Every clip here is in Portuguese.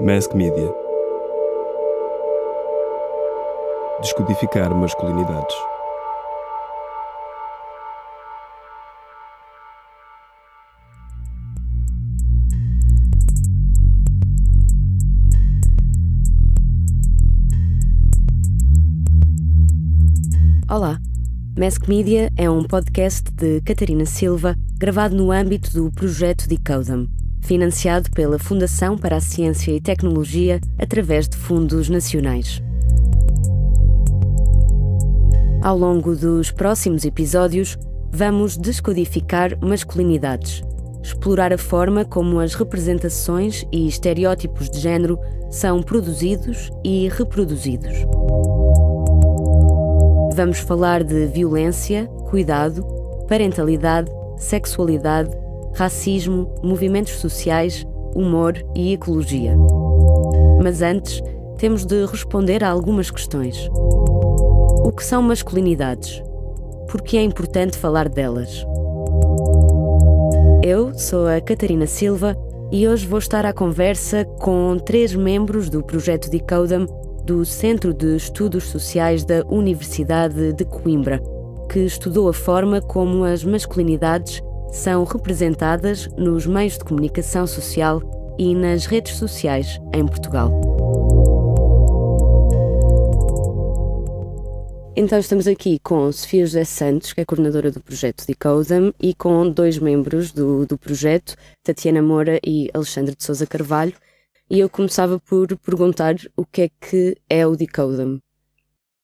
Mask Media. Descodificar masculinidades. Olá. Mask Media é um podcast de Catarina Silva, gravado no âmbito do projeto Decodem financiado pela Fundação para a Ciência e Tecnologia através de fundos nacionais. Ao longo dos próximos episódios, vamos descodificar masculinidades, explorar a forma como as representações e estereótipos de género são produzidos e reproduzidos. Vamos falar de violência, cuidado, parentalidade, sexualidade racismo, movimentos sociais, humor e ecologia. Mas antes, temos de responder a algumas questões. O que são masculinidades? Por que é importante falar delas? Eu sou a Catarina Silva e hoje vou estar à conversa com três membros do projeto CODAM do Centro de Estudos Sociais da Universidade de Coimbra, que estudou a forma como as masculinidades são representadas nos meios de comunicação social e nas redes sociais em Portugal. Então estamos aqui com Sofia José Santos, que é coordenadora do projeto de e com dois membros do, do projeto, Tatiana Moura e Alexandre de Souza Carvalho. E eu começava por perguntar o que é que é o Decodem.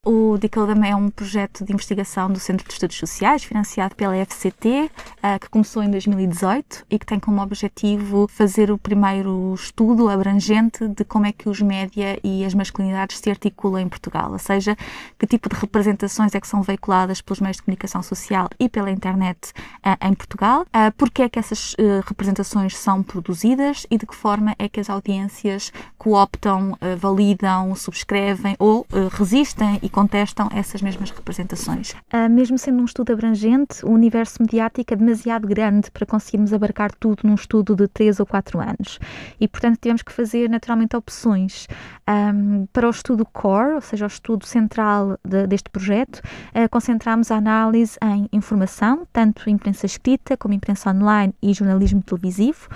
O Decodam é um projeto de investigação do Centro de Estudos Sociais, financiado pela FCT, eh, que começou em 2018 e que tem como objetivo fazer o primeiro estudo abrangente de como é que os média e as masculinidades se articulam em Portugal, ou seja, que tipo de representações é que são veiculadas pelos meios de comunicação social e pela internet eh, em Portugal, eh, porque é que essas representações são produzidas e de que forma é que as audiências cooptam, eh, validam, subscrevem ou eh, resistem e contestam essas mesmas representações. Ah, mesmo sendo um estudo abrangente, o universo mediático é demasiado grande para conseguirmos abarcar tudo num estudo de 3 ou 4 anos e, portanto, tivemos que fazer naturalmente opções. para o estudo core, ou seja, o estudo central deste projeto, eh, concentramos a análise em informação, tanto imprensa escrita como imprensa online e jornalismo televisivo.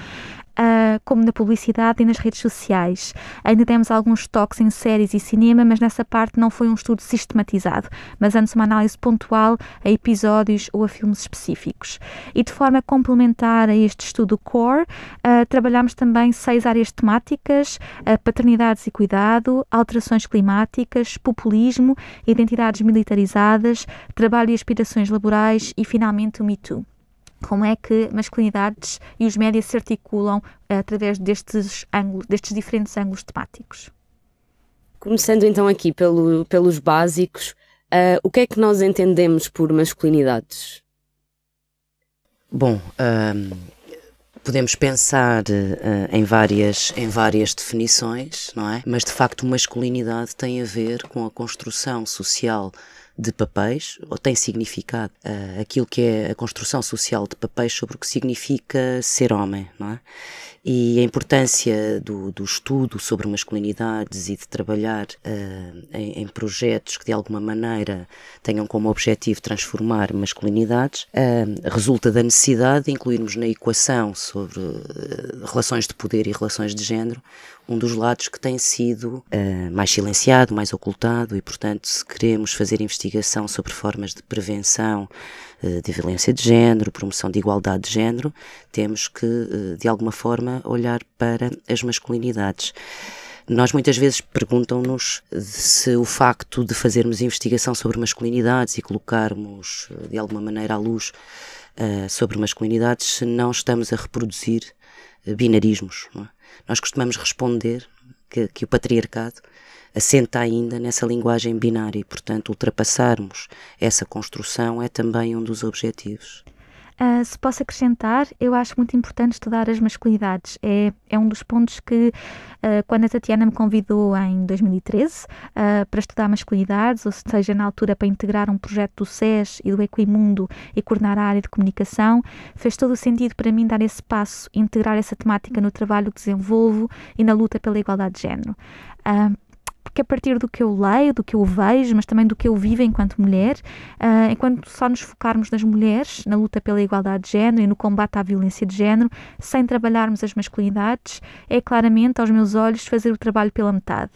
Uh, como na publicidade e nas redes sociais. Ainda demos alguns toques em séries e cinema, mas nessa parte não foi um estudo sistematizado, mas antes uma análise pontual a episódios ou a filmes específicos. E de forma complementar a este estudo core, uh, trabalhamos também seis áreas temáticas: uh, paternidades e cuidado, alterações climáticas, populismo, identidades militarizadas, trabalho e aspirações laborais e finalmente o Me Too como é que masculinidades e os médias se articulam eh, através destes, ângulos, destes diferentes ângulos temáticos. Começando então aqui pelo, pelos básicos, uh, o que é que nós entendemos por masculinidades? Bom, uh, podemos pensar uh, em, várias, em várias definições, não é? Mas de facto, masculinidade tem a ver com a construção social de papéis, ou tem significado, uh, aquilo que é a construção social de papéis sobre o que significa ser homem, não é? E a importância do, do estudo sobre masculinidades e de trabalhar uh, em, em, projetos que de alguma maneira tenham como objetivo transformar masculinidades, uh, resulta da necessidade de incluirmos na equação sobre relações de poder e relações de género um dos lados que tem sido uh, mais silenciado, mais ocultado, e, portanto, se queremos fazer investigação sobre formas de prevenção uh, de violência de género, promoção de igualdade de género, temos que, uh, de alguma forma, olhar para as masculinidades. Nós muitas vezes perguntam-nos se o facto de fazermos investigação sobre masculinidades e colocarmos de alguma maneira à luz uh, sobre masculinidades, se não estamos a reproduzir binarismos. Não é? Nós costumamos responder que, que o patriarcado assenta ainda nessa linguagem binária e, portanto, ultrapassarmos essa construção é também um dos objetivos. Uh, se posso acrescentar, eu acho muito importante estudar as masculinidades. É, é um dos pontos que, uh, quando a Tatiana me convidou em 2013 uh, ah, para estudar masculinidades, ou seja, na altura para integrar um projeto do SES e do Equimundo e coordenar a área de comunicação, fez todo o sentido para mim dar esse passo, integrar essa temática no trabalho que desenvolvo e na luta pela igualdade de género porque a é partir do que eu leio, do que eu vejo, mas também do que eu vivo enquanto mulher, uh, enquanto só nos focarmos nas mulheres, na luta pela igualdade de género e no combate à violência de género, sem trabalharmos as masculinidades, é claramente, aos meus olhos, fazer o trabalho pela metade.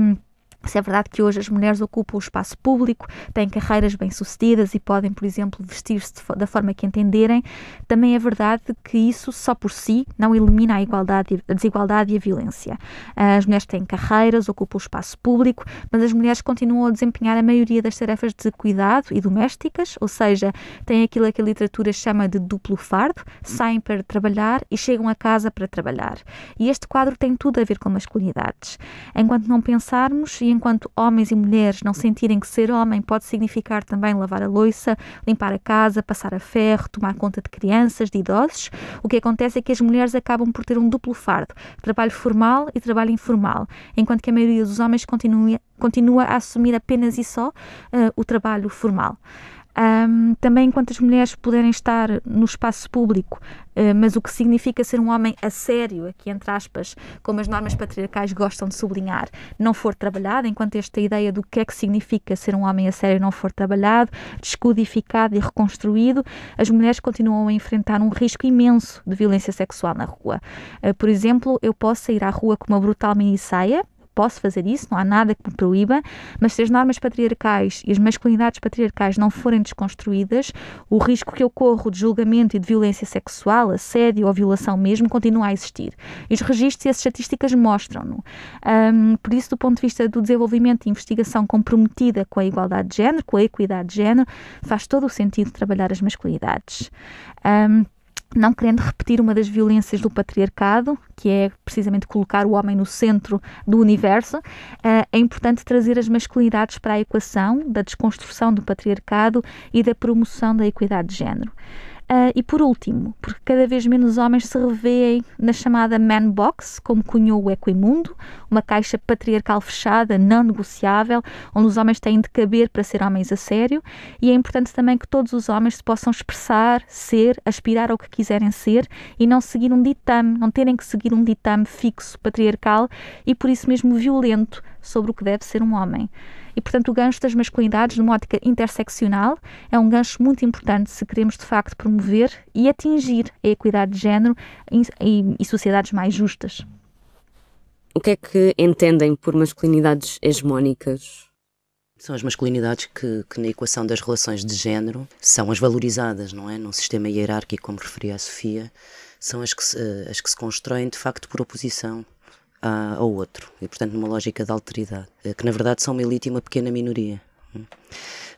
Um, ah, se é verdade que hoje as mulheres ocupam o espaço público, têm carreiras bem-sucedidas e podem, por exemplo, vestir-se da forma que entenderem, também é verdade que isso só por si não elimina a, igualdade, a desigualdade e a violência. Ah, as mulheres têm carreiras, ocupam o espaço público, mas as mulheres continuam a desempenhar a maioria das tarefas de cuidado e domésticas, ou seja, têm aquilo que a literatura chama de duplo fardo, saem para trabalhar e chegam a casa para trabalhar. E este quadro tem tudo a ver com masculinidades. Enquanto não pensarmos e enquanto homens e mulheres não sentirem que ser homem pode significar também lavar a louça, limpar a casa, passar a ferro, tomar conta de crianças, de idosos, o que acontece é que as mulheres acabam por ter um duplo fardo, trabalho formal e trabalho informal, enquanto que a maioria dos homens continua, continua a assumir apenas e só uh, o trabalho formal. Um, também enquanto as mulheres puderem estar no espaço público, uh, mas o que significa ser um homem a sério, aqui entre aspas, como as normas patriarcais gostam de sublinhar, não for trabalhado, enquanto esta ideia do que é que significa ser um homem a sério não for trabalhado, descodificado e reconstruído, as mulheres continuam a enfrentar um risco imenso de violência sexual na rua. Uh, por exemplo, eu posso sair à rua com uma brutal mini saia posso fazer isso, não há nada que me proíba, mas se as normas patriarcais e as masculinidades patriarcais não forem desconstruídas, o risco que eu corro de julgamento e de violência sexual, assédio ou violação mesmo, continua a existir. E os registros e as estatísticas mostram-no. Um, por isso, do ponto de vista do desenvolvimento e investigação comprometida com a igualdade de género, com a equidade de género, faz todo o sentido trabalhar as masculinidades. Um, não querendo repetir uma das violências do patriarcado, que é precisamente colocar o homem no centro do universo, eh, é importante trazer as masculinidades para a equação da desconstrução do patriarcado e da promoção da equidade de género. Uh, e por último, porque cada vez menos homens se revêem na chamada man box, como cunhou o Equimundo, uma caixa patriarcal fechada, não negociável, onde os homens têm de caber para ser homens a sério, e é importante também que todos os homens se possam expressar, ser, aspirar ao que quiserem ser e não seguir um ditame, não terem que seguir um ditame fixo, patriarcal e por isso mesmo violento, sobre o que deve ser um homem. E, portanto, o gancho das masculinidades, numa ótica interseccional, é um gancho muito importante se queremos, de facto, promover e atingir a equidade de género e sociedades mais justas. O que é que entendem por masculinidades hegemónicas? São as masculinidades que, que, na equação das relações de género são as valorizadas, não é? Num sistema hierárquico, como referia a Sofia, são as que, eh, as que se constroem de facto por oposição a, ao outro. E, portanto, numa lógica de alteridade, eh, que na verdade são uma elite e uma pequena minoria. Hum.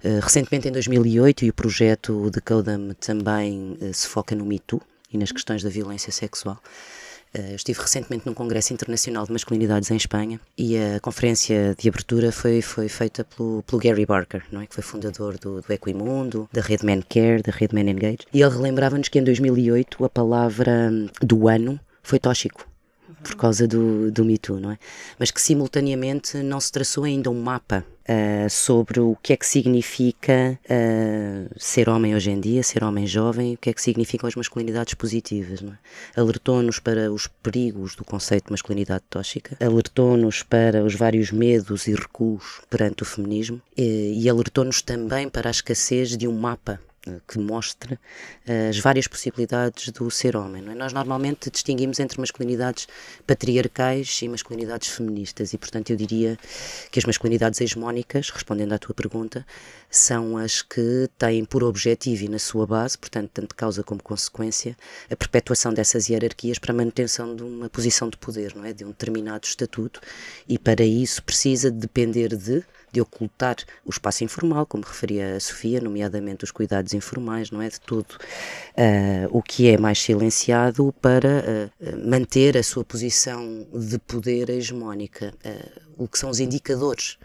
Eh, recentemente, em 2008, e o projeto de Codam também eh, se foca no Me Too e nas questões da violência sexual. Eu estive recentemente num Congresso Internacional de Masculinidades em Espanha e a conferência de abertura foi, foi feita pelo, pelo Gary Barker, não é? que foi fundador do, do Equimundo, da rede Men Care, da rede Men Engage. E ele relembrava-nos que em 2008 a palavra hum, do ano foi tóxico por causa do, do Me Too, não é? Mas que simultaneamente não se traçou ainda um mapa uh, sobre o que é que significa uh, ser homem hoje em dia, ser homem jovem, o que é que significam as masculinidades positivas, não é? Alertou-nos para os perigos do conceito de masculinidade tóxica, alertou-nos para os vários medos e recuos perante o feminismo e, eh, e alertou-nos também para a escassez de um mapa que mostra eh, as várias possibilidades do ser homem. É? Nós normalmente distinguimos entre masculinidades patriarcais e masculinidades feministas, e portanto eu diria que as masculinidades hegemónicas, respondendo à tua pergunta, são as que têm por objetivo e na sua base, portanto, tanto causa como consequência, a perpetuação dessas hierarquias para a manutenção de uma posição de poder, não é? de um determinado estatuto, e para isso precisa depender de de ocultar o espaço informal, como referia a Sofia, nomeadamente os cuidados informais, não é? De tudo uh, o que é mais silenciado para uh, manter a sua posição de poder hegemónica. Uh, o que são os indicadores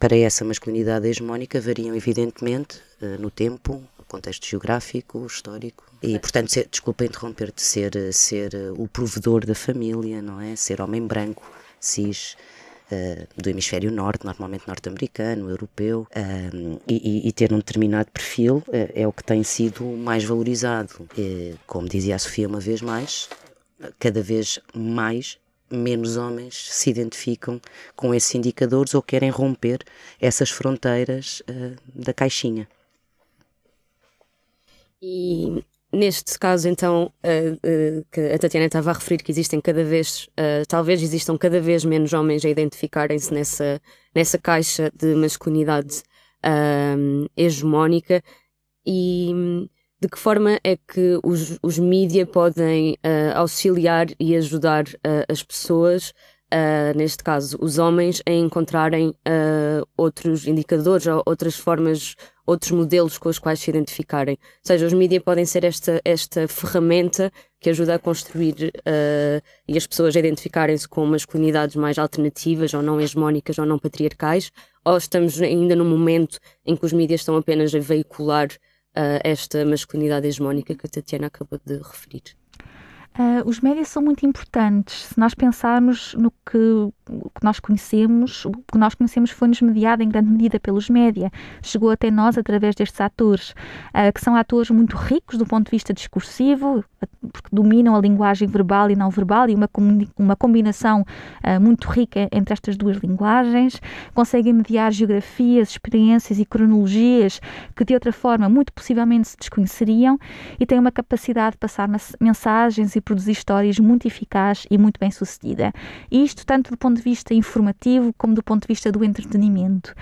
para essa masculinidade hegemónica variam, evidentemente, no tempo, contexto geográfico, histórico. E, portanto, ser, desculpa interromper-te, ser, ser o provedor da família, não é? Ser homem branco, cis eh, do hemisfério norte, normalmente norte-americano, europeu, eh, e, e, ter um determinado perfil eh, é o que tem sido mais valorizado. como dizia a Sofia uma vez mais, cada vez mais menos homens se identificam com esses indicadores ou querem romper essas fronteiras uh, da caixinha. E Neste caso, então, uh, uh, que a Tatiana estava a referir que existem cada vez, uh, talvez existam cada vez menos homens a identificarem-se nessa, nessa caixa de masculinidade ehm, hegemónica e de que forma é que os, os mídia podem auxiliar e ajudar as pessoas uh, neste caso, os homens, a encontrarem uh, outros indicadores ou outras formas, outros modelos com os quais se identificarem. Ou seja, os mídias podem ser esta, esta ferramenta que ajuda a construir uh, e as pessoas a identificarem-se com masculinidades mais alternativas ou não hegemónicas ou não patriarcais, ou estamos ainda no momento em que os mídias estão apenas a veicular esta masculinidade hegemónica que a Tatiana acabou de referir. Uh, os médias são muito importantes. Se nós pensarmos no que, que nós conhecemos, o que nós conhecemos foi-nos mediado em grande medida pelos média. Chegou até nós através destes atores, uh, que são atores muito ricos do ponto de vista discursivo, porque dominam a linguagem verbal e não verbal e uma, uma combinação uh, muito rica entre estas duas linguagens. Conseguem mediar geografias, experiências e cronologias que de outra forma muito possivelmente se desconheceriam e têm uma capacidade de passar mensagens e produzir histórias muito eficaz e muito bem sucedida. Isto tanto do ponto de vista informativo como do ponto de vista do entretenimento.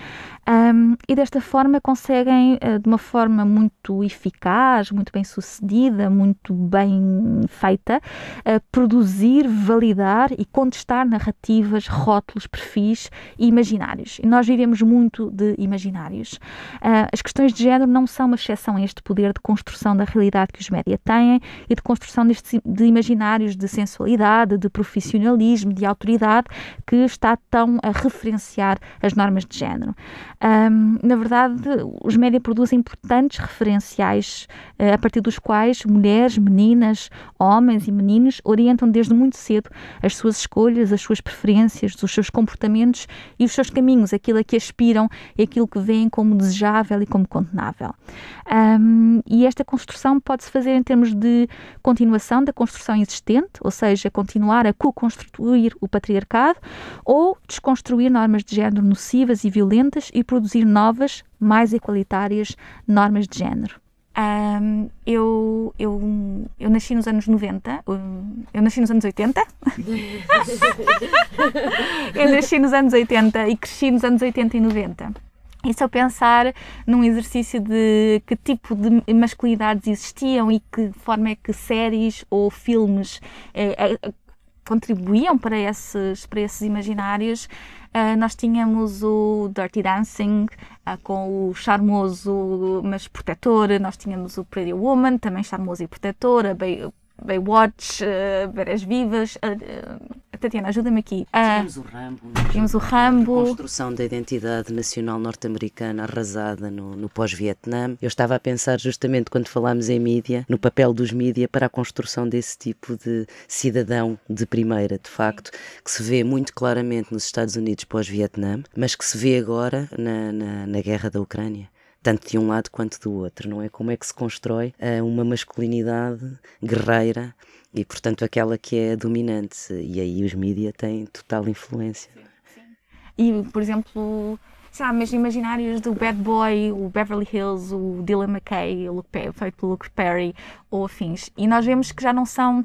Um, e desta forma conseguem, eh, de uma forma muito eficaz, muito bem sucedida, muito bem feita, eh, produzir, validar e contestar narrativas, rótulos, perfis e imaginários. E nós vivemos muito de imaginários. Ah, as questões de género não são uma exceção a este poder de construção da realidade que os média têm e de construção deste, de imaginários de sensualidade, de profissionalismo, de autoridade que está tão a referenciar as normas de género. Um, na verdade, os médias produzem importantes referenciais uh, a partir dos quais mulheres, meninas, homens e meninos orientam desde muito cedo as suas escolhas, as suas preferências, os seus comportamentos e os seus caminhos, aquilo a que aspiram e aquilo que veem como desejável e como condenável. Um, e esta construção pode-se fazer em termos de continuação da construção existente, ou seja, continuar a co-construir o patriarcado, ou desconstruir normas de género nocivas e violentas e produzir novas, mais equalitárias normas de género. Um, eu, eu, eu nasci nos anos 90, eu nasci nos anos 80. eu nasci nos anos 80 e cresci nos anos 80 e 90. E se eu pensar num exercício de que tipo de masculinidades existiam e que forma é que séries ou filmes eh, eh, contribuíam para esses, para esses imaginários, eh, nós tínhamos o Dirty Dancing com o charmoso mas protetor, nós tínhamos o Pretty Woman, também charmoso e protetor, a Bay, Baywatch, uh, Veras Vivas. Uh, uh, Tatiana, ajuda-me aqui. Ah, tínhamos o Rambo. Né? Tínhamos o Rambo. A construção da identidade nacional norte-americana arrasada no, no pós-Vietnã. Eu estava a pensar justamente quando falámos em mídia, no papel dos mídia para a construção desse tipo de cidadão de primeira, de facto, que se vê muito claramente nos Estados Unidos pós-Vietnã, mas que se vê agora na, na, na guerra da Ucrânia tanto de um lado quanto do outro, não é? Como é que se constrói eh, uma masculinidade guerreira e, portanto, aquela que é dominante. E aí os mídias têm total influência. Sim, sim. E, por exemplo, sabe lá, mas imaginários do Bad Boy, o Beverly Hills, o Dylan McKay, feito pelo Luke Perry ou afins. E nós vemos que já não são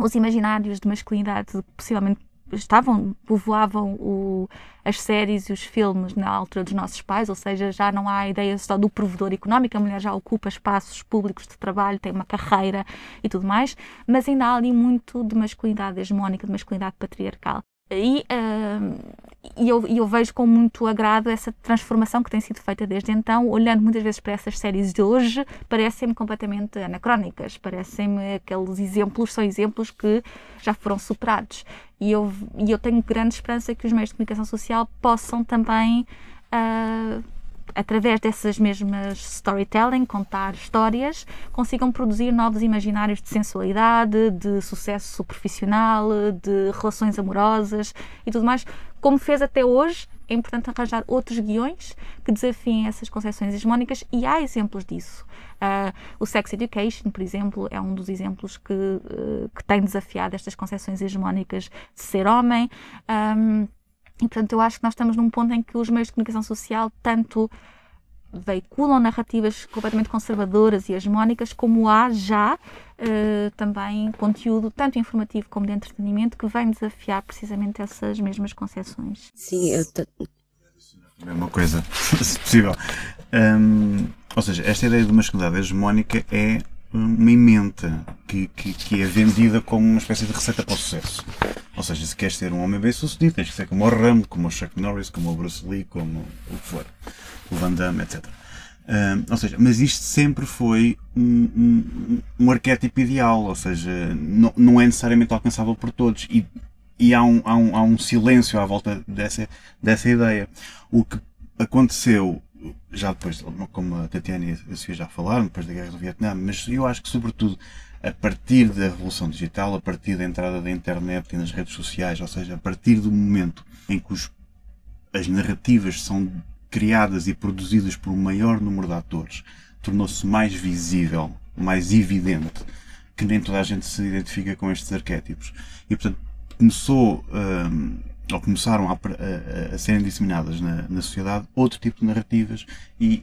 os imaginários de masculinidade possivelmente estavam, povoavam o, as séries e os filmes na altura dos nossos pais, ou seja, já não há ideia só do provedor económico, a mulher já ocupa espaços públicos de trabalho, tem uma carreira e tudo mais, mas ainda há ali muito de masculinidade hegemónica, de masculinidade patriarcal. E, uh, e eu, eu, vejo com muito agrado essa transformação que tem sido feita desde então, olhando muitas vezes para essas séries de hoje, parecem-me completamente anacrónicas, parecem-me aqueles exemplos, são exemplos que já foram superados. E eu, e eu tenho grande esperança que os meios de comunicação social possam também uh, através dessas mesmas storytelling, contar histórias, consigam produzir novos imaginários de sensualidade, de sucesso profissional, de relações amorosas e tudo mais, como fez até hoje. É importante arranjar outros guiões que desafiem essas concepções hegemónicas e há exemplos disso. Uh, o Sex Education, por exemplo, é um dos exemplos que, uh, que tem desafiado estas concepções hegemónicas de ser homem. Um, e, portanto, eu acho que nós estamos num ponto em que os meios de comunicação social tanto veiculam narrativas completamente conservadoras e hegemónicas, como há já eh, também conteúdo, tanto informativo como de entretenimento, que vem desafiar precisamente essas mesmas concepções. Sim, eu. T... Mesma é coisa, se possível. ou seja, esta ideia de masculinidade hegemónica é uma emenda que, que, que, é vendida como uma espécie de receita para o sucesso. Ou seja, se queres ser um homem bem sucedido, tens que ser como o Ram, como o Chuck Norris, como o Bruce Lee, como o que for, o Van Damme, etc. ou seja, mas isto sempre foi um, um, um arquétipo ideal, ou seja, não, não é necessariamente alcançável por todos e, e há, um, há, um, há um silêncio à volta dessa, dessa ideia. O que aconteceu já depois, como a Tatiana e a Sofia já falaram, depois da guerra do Vietnã, mas eu acho que, sobretudo, a partir da revolução digital, a partir da entrada da internet e nas redes sociais, ou seja, a partir do momento em que os, as narrativas são criadas e produzidas por um maior número de atores, tornou-se mais visível, mais evidente, que nem toda a gente se identifica com estes arquétipos. E, portanto, começou. Hum, ou começaram a, a, a serem disseminadas na, na, sociedade outro tipo de narrativas e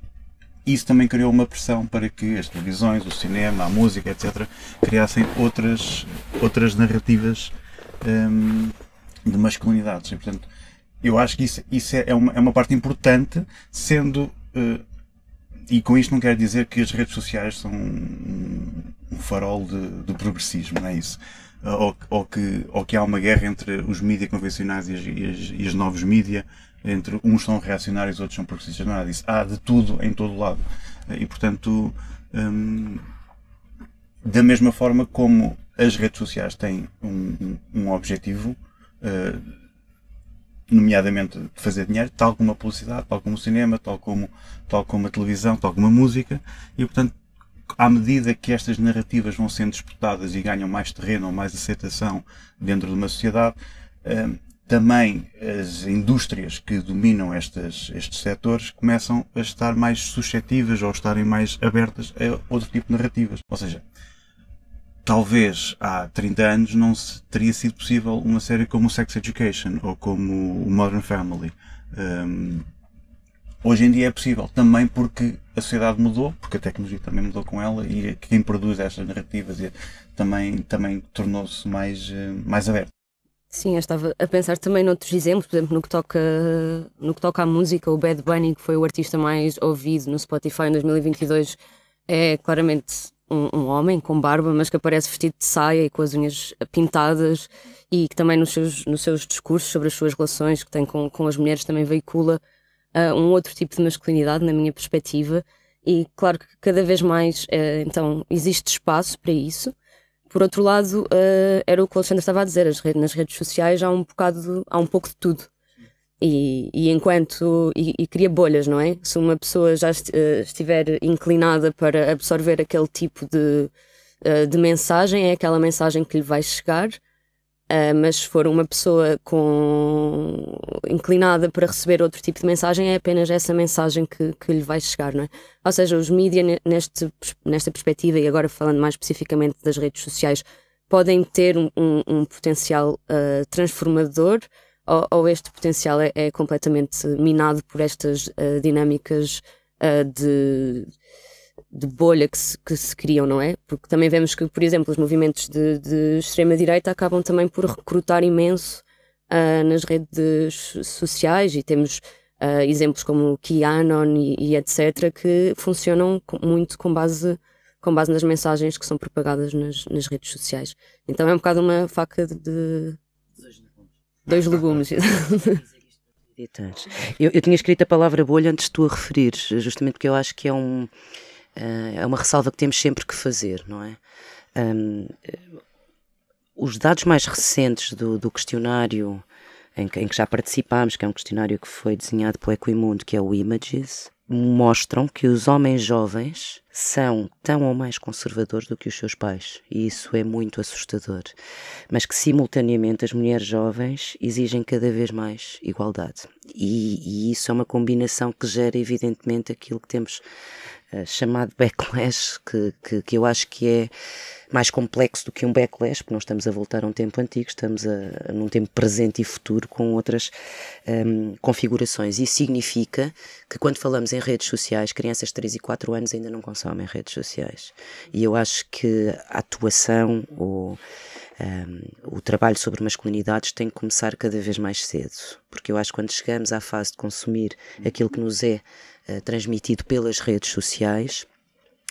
isso também criou uma pressão para que as televisões, o cinema, a música, etc., criassem outras, outras narrativas hum, de masculinidades. E, portanto, eu acho que isso, isso é, uma, é uma parte importante, sendo. Uh, e com isto não quero dizer que as redes sociais são um, um farol de, de progressismo, não é isso? ou, ou, que, ou que há uma guerra entre os mídias convencionais e as, e as, e as novos mídias, entre uns são reacionários, outros são progressistas, não há disso. Há de tudo em todo lado. Eh, e portanto, hum, da mesma forma como as redes sociais têm um, um, um objetivo, uh, nomeadamente fazer dinheiro, tal como a publicidade, tal como o cinema, tal como, tal como a televisão, tal como a música, e portanto à medida que estas narrativas vão sendo disputadas e ganham mais terreno ou mais aceitação dentro de uma sociedade, eh, também as indústrias que dominam estas, estes setores começam a estar mais suscetíveis ou estarem mais abertas a outro tipo de narrativas. Ou seja, talvez há 30 anos não teria sido possível uma série como Sex Education ou como o Modern Family. Um, ehm, hoje em dia é possível, também porque a sociedade mudou, porque a tecnologia também mudou com ela e quem produz estas narrativas também, também tornou-se mais, eh, mais aberto. Sim, eu estava a pensar também noutros exemplos, por exemplo, no que toca, no que toca à música, o Bad Bunny, que foi o artista mais ouvido no Spotify em 2022, é claramente um, um, homem com barba, mas que aparece vestido de saia e com as unhas pintadas e que também nos seus, nos seus discursos sobre as suas relações que tem com, com as mulheres também veicula uh, um outro tipo de masculinidade, na minha perspectiva, e claro que cada vez mais uh, então existe espaço para isso. Por outro lado, uh, era o que o Alexandre estava a dizer, redes, nas redes sociais há um bocado, há um pouco de tudo. E, e enquanto. E, e, cria bolhas, não é? Se uma pessoa já eh, estiver inclinada para absorver aquele tipo de, de mensagem, é aquela mensagem que lhe vai chegar Uh, mas se for uma pessoa com inclinada para receber outro tipo de mensagem, é apenas essa mensagem que, que lhe vai chegar, não é? Ou seja, os mídias, neste, nesta perspectiva, e agora falando mais especificamente das redes sociais, podem ter um, um, um potencial uh, transformador ou, ou, este potencial é, é, completamente minado por estas uh, dinâmicas de de bolha que se, que se, criam, não é? Porque também vemos que, por exemplo, os movimentos de, de extrema-direita acabam também por recrutar imenso uh, nas redes sociais e temos uh, exemplos como o QAnon e, e, etc., que funcionam com, muito com base, com base nas mensagens que são propagadas nas, nas redes sociais. Então é um bocado uma faca de. de... Dois legumes. Eu, eu tinha escrito a palavra bolha antes de tu a referires, justamente porque eu acho que é um eh, é uma ressalva que temos sempre que fazer, não é? Um, os dados mais recentes do, do questionário em que, em que, já participámos, que é um questionário que foi desenhado pelo Equimundo, que é o Images, mostram que os homens jovens são tão ou mais conservadores do que os seus pais, e isso é muito assustador. Mas que, simultaneamente, as mulheres jovens exigem cada vez mais igualdade. E, e isso é uma combinação que gera, evidentemente, aquilo que temos eh, chamado backlash, que, que, que, eu acho que é mais complexo do que um backlash, porque nós estamos a voltar a um tempo antigo, estamos a, a num tempo presente e futuro com outras um, ehm, configurações. Isso significa que quando falamos em redes sociais, crianças de 3 e 4 anos ainda não consomem redes sociais. E eu acho que a atuação ou um, ehm, o trabalho sobre masculinidades tem que começar cada vez mais cedo, porque eu acho que quando chegamos à fase de consumir aquilo que nos é eh, transmitido pelas redes sociais,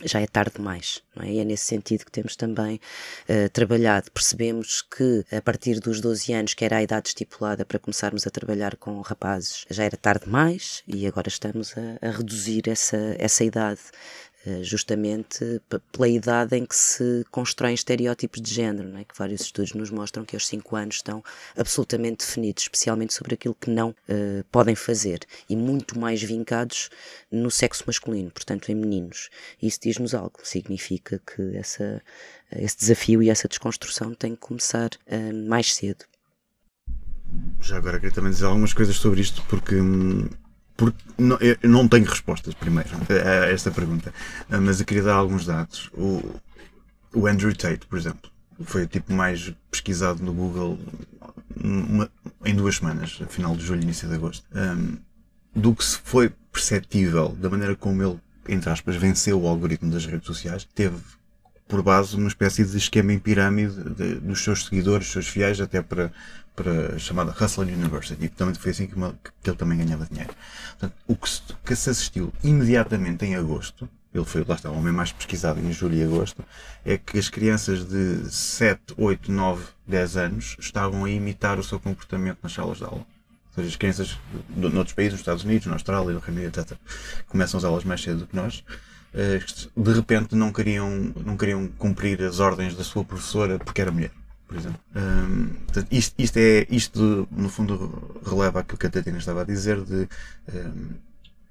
já é tarde demais. Não é? E é nesse sentido que temos também uh, trabalhado. Percebemos que a partir dos 12 anos, que era a idade estipulada para começarmos a trabalhar com rapazes, já era tarde demais e agora estamos a, a reduzir essa, essa idade eh, justamente pela idade em que se constroem estereótipos de género, é? que vários estudos nos mostram que aos 5 anos estão absolutamente definidos, especialmente sobre aquilo que não uh, podem fazer, e muito mais vincados no sexo masculino, portanto em meninos. Isso diz-nos algo, significa que essa, esse desafio e essa desconstrução tem que começar uh, mais cedo. Já agora queria também dizer algumas coisas sobre isto, porque hum, porque não, eu não tenho respostas, primeiro, a esta pergunta. Ah, mas eu queria dar alguns dados. O, o Andrew Tate, por exemplo, foi o tipo mais pesquisado no Google hum, uma, em duas semanas, a final de julho, início de agosto. Um, do que se foi perceptível, da maneira como ele, entre aspas, venceu o algoritmo das redes sociais, teve por base uma espécie de esquema em pirâmide de, dos seus seguidores, dos seus fiéis, até para, para a chamada Hustle University, que também foi assim que, uma, que ele também ganhava dinheiro. Portanto, o que se, que se, assistiu imediatamente em agosto, ele foi, lá está, o homem mais pesquisado em julho e agosto, é que as crianças de 7, 8, 9, 10 anos estavam a imitar o seu comportamento nas salas de aula. Ou seja, as crianças de, de, de outros países, nos Estados Unidos, na Austrália, no Reino Unido, etc., começam as aulas mais cedo do que nós eh, de repente não queriam, não queriam cumprir as ordens da sua professora porque era mulher, por exemplo. isto, isto, é, isto, no fundo, releva aquilo que a Tatiana estava a dizer de.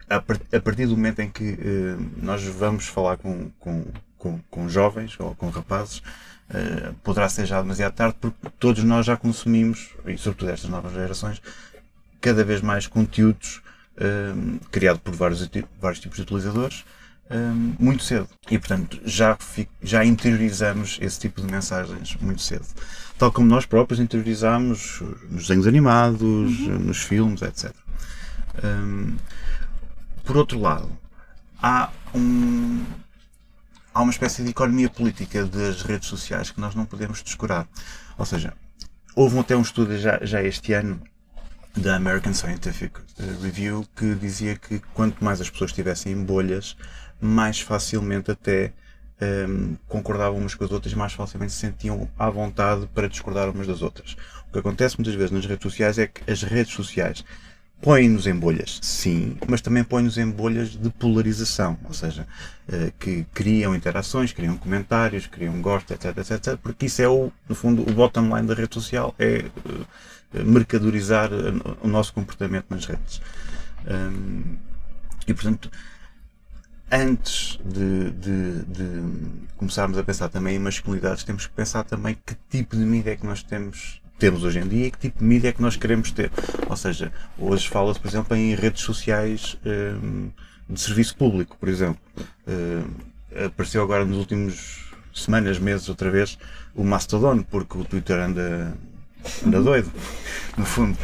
a, partir do momento em que eh, nós vamos falar com, com, com, com, jovens ou com rapazes, uh, poderá ser já demasiado tarde, porque todos nós já consumimos, e sobretudo estas novas gerações, cada vez mais conteúdos um, criado por vários, vários tipos de utilizadores muito cedo. E, portanto, já, já interiorizamos esse tipo de mensagens muito cedo. Tal como nós próprios interiorizamos nos desenhos animados, uhum. nos filmes, etc. por outro lado, há um, há uma espécie de economia política das redes sociais que nós não podemos descurar. Ou seja, houve até um estudo já, já este ano da American Scientific eh, Review que dizia que quanto mais as pessoas tivessem bolhas, mais facilmente até um, ehm, concordavam umas com as outras, mais facilmente se sentiam à vontade para discordar umas das outras. O que acontece muitas vezes nas redes sociais é que as redes sociais põem-nos em bolhas, sim, mas também põem-nos em bolhas de polarização, ou seja, eh, que criam interações, criam comentários, criam gosto, etc, etc, porque isso é o, no fundo, o bottom line da rede social é eh, mercadorizar eh, o nosso comportamento nas redes. e portanto, antes de, de, de, começarmos a pensar também em masculinidades, temos que pensar também que tipo de mídia é que nós temos, temos hoje em dia e que tipo de mídia é que nós queremos ter. Ou seja, hoje fala-se, por exemplo, em redes sociais um, de serviço público, por exemplo. apareceu agora nos últimos semanas, meses, outra vez, o Mastodon, porque o Twitter anda Ainda doido, no fundo.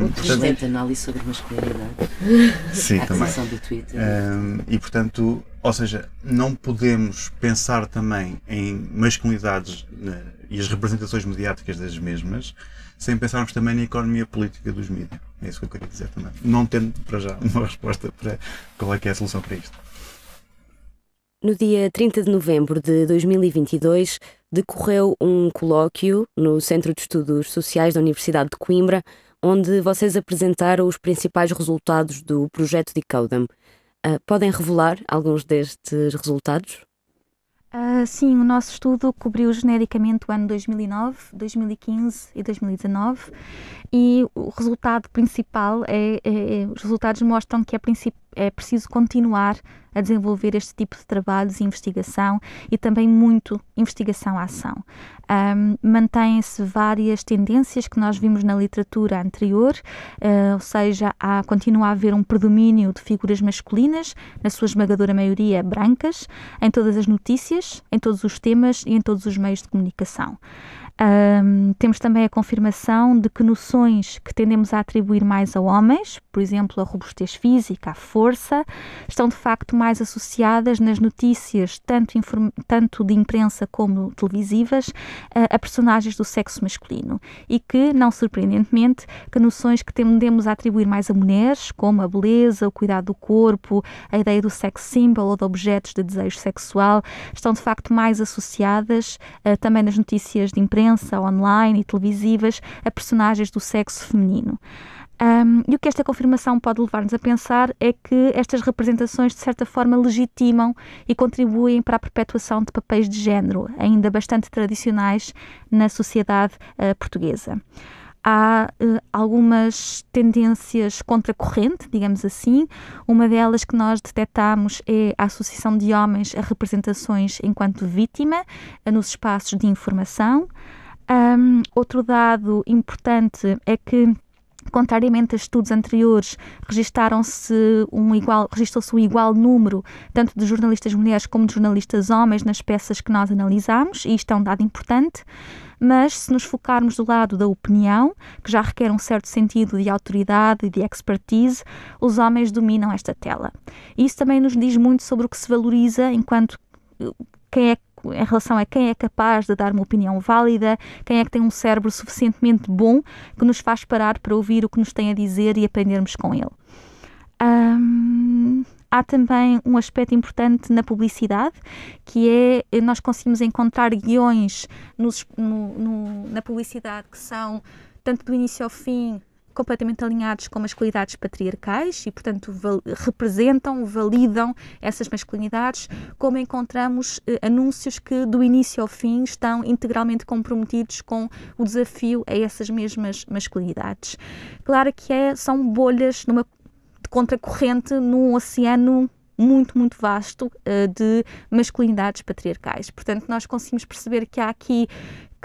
Um, portanto, é análise sobre masculinidade. Sim, a também. do Twitter. Um, e portanto, ou seja, não podemos pensar também em masculinidades né, e as representações mediáticas das mesmas sem pensarmos também na economia política dos mídias. É isso que eu queria dizer também. Não tendo para já uma resposta para qual é que é a solução para isto. No dia 30 de novembro de 2022, decorreu um colóquio no Centro de Estudos Sociais da Universidade de Coimbra, onde vocês apresentaram os principais resultados do projeto de Codam. Uh, ah, podem revelar alguns destes resultados? Uh, sim, o nosso estudo cobriu genericamente o ano 2009, 2015 e 2019 e o resultado principal é, é, é os resultados mostram que a principal é preciso continuar a desenvolver este tipo de trabalhos e investigação e também muito investigação-ação. Um, Mantêm-se várias tendências que nós vimos na literatura anterior, uh, ou seja, há, continua a haver um predomínio de figuras masculinas, na sua esmagadora maioria brancas, em todas as notícias, em todos os temas e em todos os meios de comunicação. Um, temos também a confirmação de que noções que tendemos a atribuir mais a homens, por exemplo, a robustez física, a força, estão de facto mais associadas nas notícias, tanto, tanto de imprensa como televisivas, uh, a personagens do sexo masculino. E que, não surpreendentemente, que noções que tendemos a atribuir mais a mulheres, como a beleza, o cuidado do corpo, a ideia do sexo símbolo, ou de objetos de desejo sexual, estão de facto mais associadas uh, também nas notícias de imprensa imprensa online e televisivas a personagens do sexo feminino. Um, e o que esta confirmação pode levar-nos a pensar é que estas representações, de certa forma, legitimam e contribuem para a perpetuação de papéis de género, ainda bastante tradicionais na sociedade uh, portuguesa há uh, algumas tendências contracorrente, digamos assim. Uma delas que nós detectamos é a associação de homens a representações enquanto vítima eh, nos espaços de informação. Um, outro dado importante é que Contrariamente a estudos anteriores, registaram-se um igual, registrou-se um igual número, tanto de jornalistas mulheres como de jornalistas homens, nas peças que nós analisámos, e isto é um dado importante. Mas se nos focarmos do lado da opinião, que já requer um certo sentido de autoridade e de expertise, os homens dominam esta tela. Isso também nos diz muito sobre o que se valoriza enquanto eh, quem é em relação a quem é capaz de dar uma opinião válida, quem é que tem um cérebro suficientemente bom que nos faz parar para ouvir o que nos tem a dizer e aprendermos com ele. há também um aspecto importante na publicidade, que é eh, nós conseguimos encontrar guiões no, no, na publicidade que são tanto do início ao fim completamente alinhados com masculinidades patriarcais e, portanto, val representam, validam essas masculinidades, como encontramos eh, anúncios que do início ao fim estão integralmente comprometidos com o desafio a essas mesmas masculinidades. Claro que é, são bolhas numa de contracorrente num oceano muito, muito vasto uh, de masculinidades patriarcais. Portanto, nós conseguimos perceber que há aqui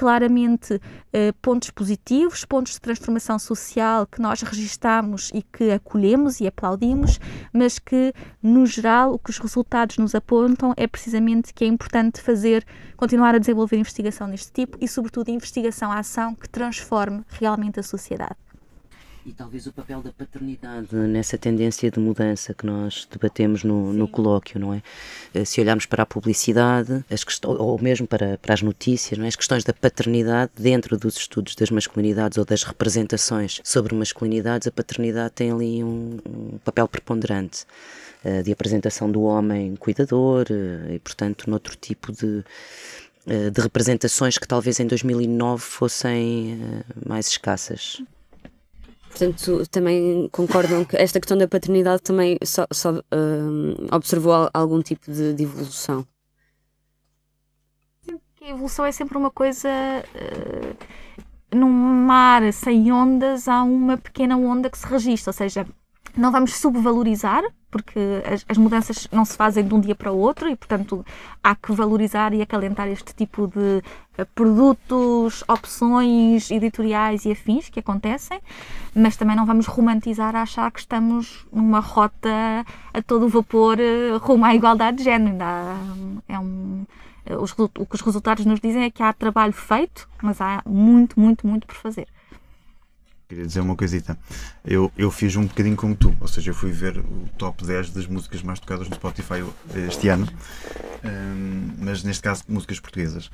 claramente eh, pontos positivos, pontos de transformação social que nós registamos e que acolhemos e aplaudimos, mas que, no geral, o que os resultados nos apontam é precisamente que é importante fazer, continuar a desenvolver investigação deste tipo e, sobretudo, investigação-ação que transforme realmente a sociedade. E talvez o papel da paternidade nessa tendência de mudança que nós debatemos no, no colóquio, não é? Eh, se olharmos para a publicidade, as questões, ou mesmo para, para as notícias, não é? as questões da paternidade dentro dos estudos das masculinidades ou das representações sobre masculinidades, a paternidade tem ali um, um papel preponderante eh, de apresentação do homem cuidador eh, e, portanto, noutro tipo de, de representações que talvez em 2009 fossem mais escassas. Portanto, também concordam que esta questão da paternidade também só, só uh, observou algum tipo de, de evolução? a evolução é sempre uma coisa. Uh, num mar sem ondas, há uma pequena onda que se registra, ou seja, não vamos subvalorizar, porque as, as, mudanças não se fazem de um dia para o outro e, portanto, há que valorizar e acalentar este tipo de eh, produtos, opções editoriais e afins que acontecem, mas também não vamos romantizar a achar que estamos numa rota a todo vapor eh, rumo à igualdade de género. Ainda é um, eh, os, o que os resultados nos dizem é que há trabalho feito, mas há muito, muito, muito por fazer queria dizer uma coisita. Eu, eu fiz um bocadinho como tu, ou seja, eu fui ver o top 10 das músicas mais tocadas no Spotify eh, este ano, um, mas neste caso músicas portuguesas.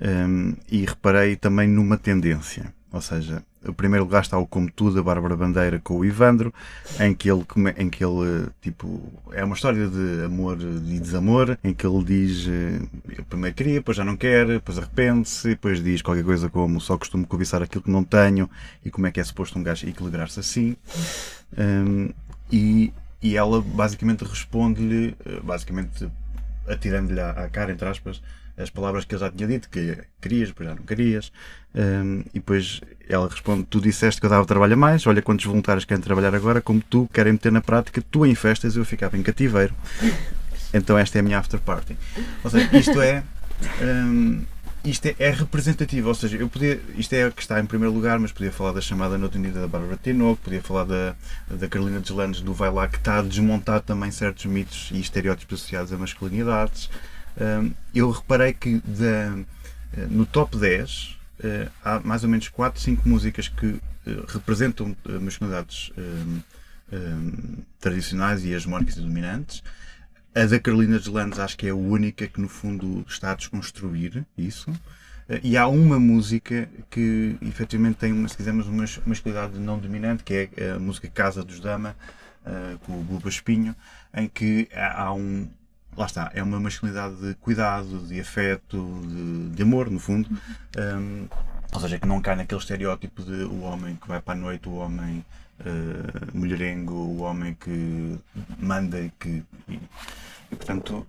Um, e reparei também numa tendência. Ou seja, o primeiro lugar está o Como Tudo, a Bárbara Bandeira com o Ivandro, em que ele, em que ele tipo, é uma história de amor e desamor, em que ele diz, eh, eu primeiro queria, depois já não quer, depois arrepende-se, depois diz qualquer coisa como só costumo cobiçar aquilo que não tenho e como é que é suposto um gajo equilibrar-se assim. Um, e, e ela basicamente responde-lhe, eh, basicamente atirando-lhe à, à cara, entre aspas, as palavras que eu já tinha dito, que é, querias, depois já não querias, um, e depois ela responde, tu disseste que eu dava trabalho a mais, olha quantos voluntários querem trabalhar agora, como tu, querem meter na prática, tu em festas, eu ficava em cativeiro. Então esta é a minha after party. Ou seja, isto é... Um, isto é, é, representativo, ou seja, eu podia, isto é o que está em primeiro lugar, mas podia falar da chamada noite unida da Bárbara Tinoco, podia falar da, da Carolina Deslandes do Vai Lá, que está a desmontar também certos mitos e estereótipos associados a masculinidades, eu reparei que da, eh, no top 10 eh, há mais ou menos 4, 5 músicas que eh, representam masculinidades tradicionais e hegemónicas e dominantes. A da Carolina de Landes acho que é a única que, no fundo, está a desconstruir isso. E há uma música que, efetivamente, tem, uma, se quisermos, uma masculinidade não dominante, que é a música Casa dos Dama, com o Buba Espinho, em que há um, lá está, é uma masculinidade de cuidado, de afeto, de, de amor, no fundo. Um, ou seja, que não cai naquele estereótipo de o homem que vai para a noite, o homem uh, mulherengo, o homem que manda e que. E, e, portanto,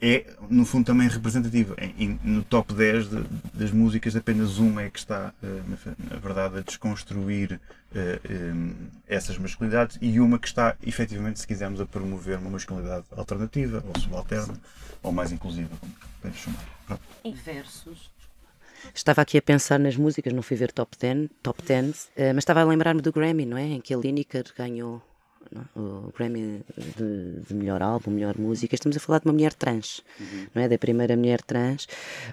é, no fundo, também representativa. no top 10 de, das músicas, apenas uma é que está, eh, na verdade, a desconstruir eh, essas masculinidades e uma que está, efetivamente, se quisermos, a promover uma masculinidade alternativa ou subalterna ou mais inclusiva, como queiras chamar. versos. Estava aqui a pensar nas músicas, não fui ver top 10, top 10 eh, mas estava a lembrar-me do Grammy, não é? Em que a Lineker ganhou é? o prémio de, de, melhor álbum, melhor música, estamos a falar de uma mulher trans, uhum. não é? Da primeira mulher trans,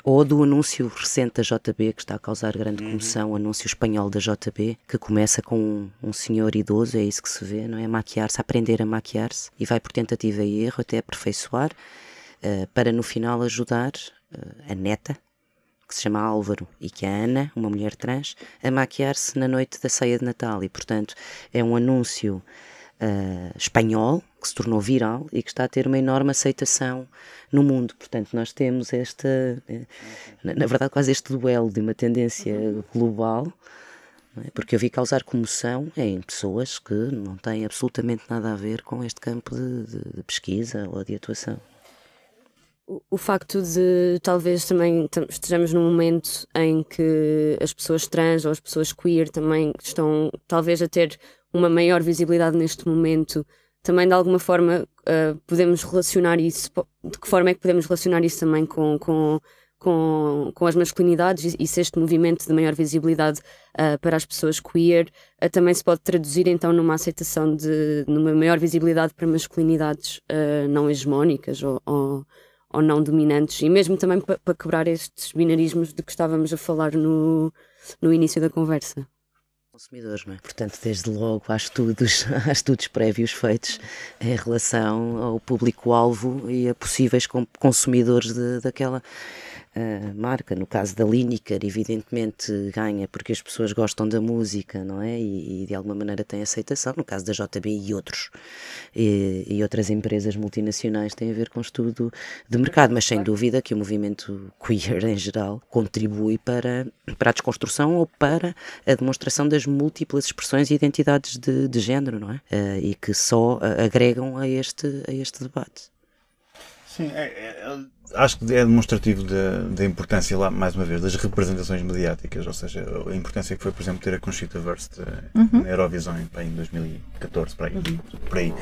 ou do anúncio recente da JB, que está a causar grande uhum. comoção, o anúncio espanhol da JB, que começa com um, um, senhor idoso, é isso que se vê, não é? Maquiar-se, aprender a maquiar-se, e vai por tentativa e erro até aperfeiçoar, uh, para no final ajudar uh, a neta, que se chama Álvaro e que é a Ana, uma mulher trans, a maquiar-se na noite da ceia de Natal e, portanto, é um anúncio eh, espanhol, que se tornou viral e que está a ter uma enorme aceitação no mundo. Portanto, nós temos esta, eh, na verdade, quase este duelo de uma tendência global, é? porque eu vi causar comoção em pessoas que não têm absolutamente nada a ver com este campo de, de, de pesquisa ou de atuação o facto de talvez também estejamos num momento em que as pessoas trans ou as pessoas queer também estão talvez a ter uma maior visibilidade neste momento, também de alguma forma uh, podemos relacionar isso, de que forma é que podemos relacionar isso também com, com, com, com as masculinidades e se este movimento de maior visibilidade uh, para as pessoas queer uh, também se pode traduzir então numa aceitação de, numa maior visibilidade para masculinidades não hegemónicas ou, ou ou não dominantes, e mesmo também para pa quebrar estes binarismos de que estávamos a falar no, no início da conversa consumidores, não é? Portanto, desde logo há estudos, há estudos prévios feitos em relação ao público-alvo e a possíveis consumidores de, daquela marca. No caso da Lineker, evidentemente ganha porque as pessoas gostam da música, não é? E, e de alguma maneira tem aceitação. No caso da JB e outros, e, e, outras empresas multinacionais, tem a ver com estudo de mercado. Mas sem dúvida que o movimento queer em geral contribui para, para a desconstrução ou para a demonstração das múltiplas expressões e identidades de, de género, não é? Uh, e que só agregam a este, a este debate. Sim, é, é, é, acho que é demonstrativo da, importância, lá, mais uma vez, das representações mediáticas, ou seja, a importância que foi, por exemplo, ter a Conchita Wurst eh, uhum. na Eurovisão em 2014, para aí. Uhum. Por aí.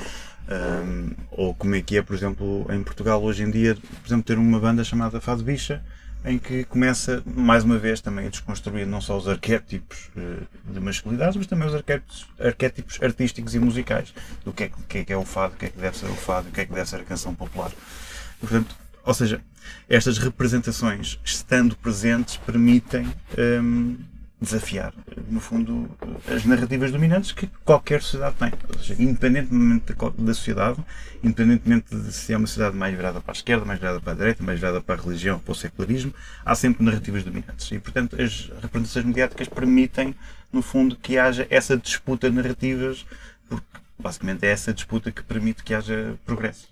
Um, ou como é que é, por exemplo, em Portugal hoje em dia, por exemplo, ter uma banda chamada Fado Bicha, em que começa, mais uma vez, também a desconstruir não só os arquétipos eh, de masculinidades, mas também os arquétipos, arquétipos artísticos e musicais, do que é que, que é, que é o fado, o que é que deve ser o fado, o que é que deve ser a canção popular. Portanto, ou seja, estas representações, estando presentes, permitem um, desafiar, no fundo, as narrativas dominantes que qualquer sociedade tem. Ou seja, independentemente da sociedade, independentemente de se é uma sociedade mais virada para a esquerda, mais virada para a direita, mais virada para a religião, para o secularismo, há sempre narrativas dominantes. E, portanto, as representações mediáticas permitem, no fundo, que haja essa disputa de narrativas, porque basicamente é essa disputa que permite que haja progresso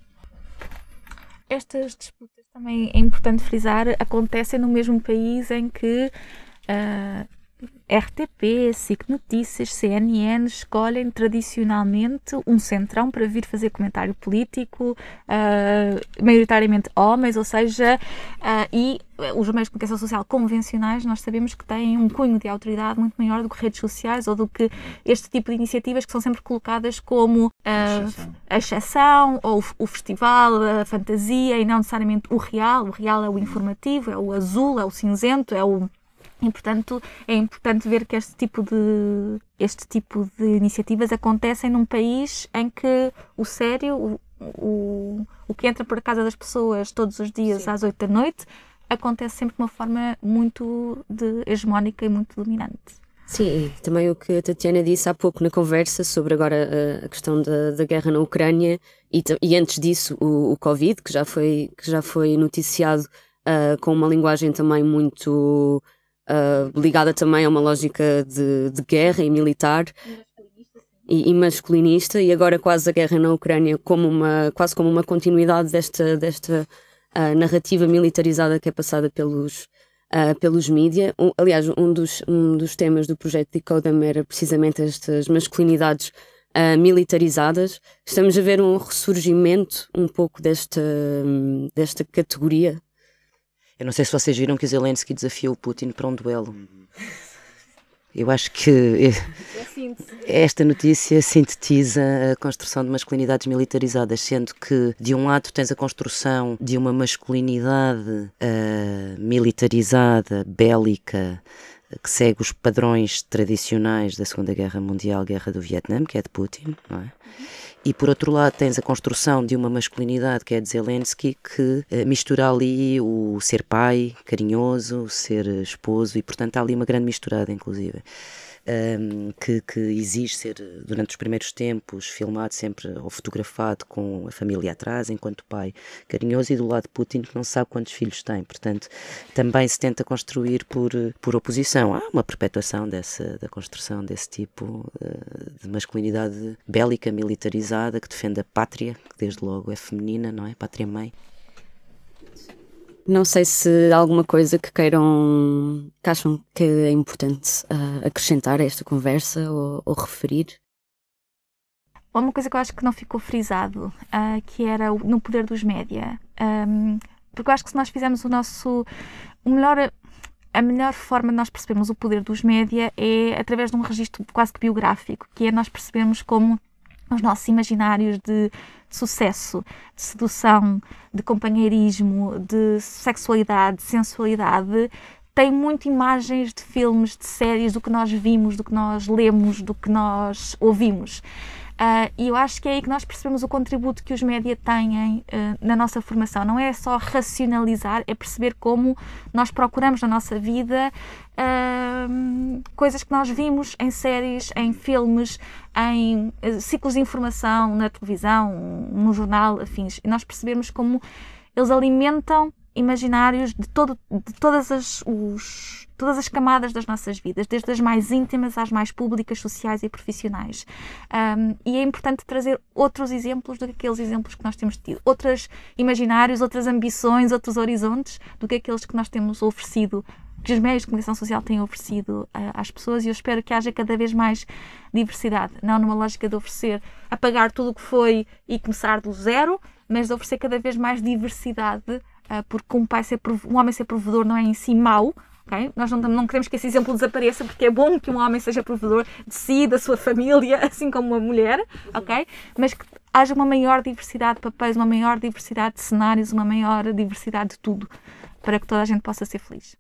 estas disputas, também é importante frisar, acontecem no mesmo país em que uh, RTP, SIC Notícias, CNN escolhem tradicionalmente um centrão para vir fazer comentário político, uh, maioritariamente homens, ou seja, uh, e eh, os meios de comunicação social convencionais, nós sabemos que têm um cunho de autoridade muito maior do que redes sociais ou do que este tipo de iniciativas que são sempre colocadas como uh, a exceção ou o festival, a fantasia e não necessariamente o real. O real é o informativo, é o azul, é o cinzento, é o e, portanto, é importante ver que este tipo de, este tipo de iniciativas acontecem num país em que o sério, o, o, o que entra por casa das pessoas todos os dias Sim. às oito da noite, acontece sempre de uma forma muito de, hegemónica e muito dominante. Sim, e também o que a Tatiana disse há pouco na conversa sobre agora eh, a questão da, da guerra na Ucrânia e, e antes disso o, o, Covid, que já foi, que já foi noticiado uh, com uma linguagem também muito uh, ligada também a uma lógica de, de guerra e militar e, e, masculinista e agora quase a guerra na Ucrânia como uma quase como uma continuidade desta desta uh, narrativa militarizada que é passada pelos Uh, pelos mídia. Um, aliás, um dos, um dos temas do projeto de Codam era precisamente estas masculinidades uh, militarizadas. Estamos a ver um ressurgimento um pouco desta, hum, desta categoria eu não sei se vocês viram que o Zelensky desafiou o Putin para um duelo. Eu acho que eh, é esta notícia sintetiza a construção de masculinidades militarizadas, sendo que, de um lado, tens a construção de uma masculinidade uh, militarizada, bélica, que segue os padrões tradicionais da Segunda Guerra Mundial, Guerra do Vietnã, que é de Putin, não é? E por outro lado tens a construção de uma masculinidade que é de Zelensky que eh, mistura ali o ser pai carinhoso, o ser esposo e portanto há ali uma grande misturada inclusive um, que, que exige ser, eh, durante os primeiros tempos, filmado sempre ou fotografado com a família atrás, enquanto pai carinhoso, e do lado Putin, que não sabe quantos filhos tem. Portanto, também se tenta construir por, eh, por oposição. Há uma perpetuação dessa, da construção desse tipo eh, de masculinidade bélica, militarizada, que defende a pátria, que desde logo é feminina, não é? Pátria-mãe. Não sei se há alguma coisa que queiram, que acham que é importante uh, acrescentar a esta conversa ou, ou, referir. Uma coisa que eu acho que não ficou frisado, uh, que era o, no poder dos média. Um, porque eu acho que se nós fizermos o nosso. O melhor, a melhor forma de nós percebermos o poder dos média é através de um registro quase que biográfico, que é nós percebermos como os nossos imaginários de, de, sucesso, de sedução, de companheirismo, de sexualidade, de sensualidade, tem muito imagens de filmes, de séries, do que nós vimos, do que nós lemos, do que nós ouvimos. Uh, e eu acho que é aí que nós percebemos o contributo que os média têm uh, na nossa formação. Não é só racionalizar, é perceber como nós procuramos na nossa vida uh, coisas que nós vimos em séries, em filmes, em ciclos de informação, na televisão, no jornal, afins. E nós percebemos como eles alimentam imaginários de, todo, de todas as, os todas as camadas das nossas vidas, desde as mais íntimas às mais públicas, sociais e profissionais. Um, e é importante trazer outros exemplos do que aqueles exemplos que nós temos tido, outros imaginários, outras ambições, outros horizontes do que aqueles que nós temos oferecido que os meios de comunicação social têm oferecido uh, às pessoas e eu espero que haja cada vez mais diversidade, não numa lógica de oferecer, apagar tudo o que foi e começar do zero, mas de oferecer cada vez mais diversidade, uh, porque um, pai ser um homem ser provedor não é em si mau, Okay? Nós não, não, queremos que esse exemplo desapareça, porque é bom que um homem seja provedor de si, da sua família, assim como uma mulher, ok? Mas que haja uma maior diversidade de papéis, uma maior diversidade de cenários, uma maior diversidade de tudo, para que toda a gente possa ser feliz.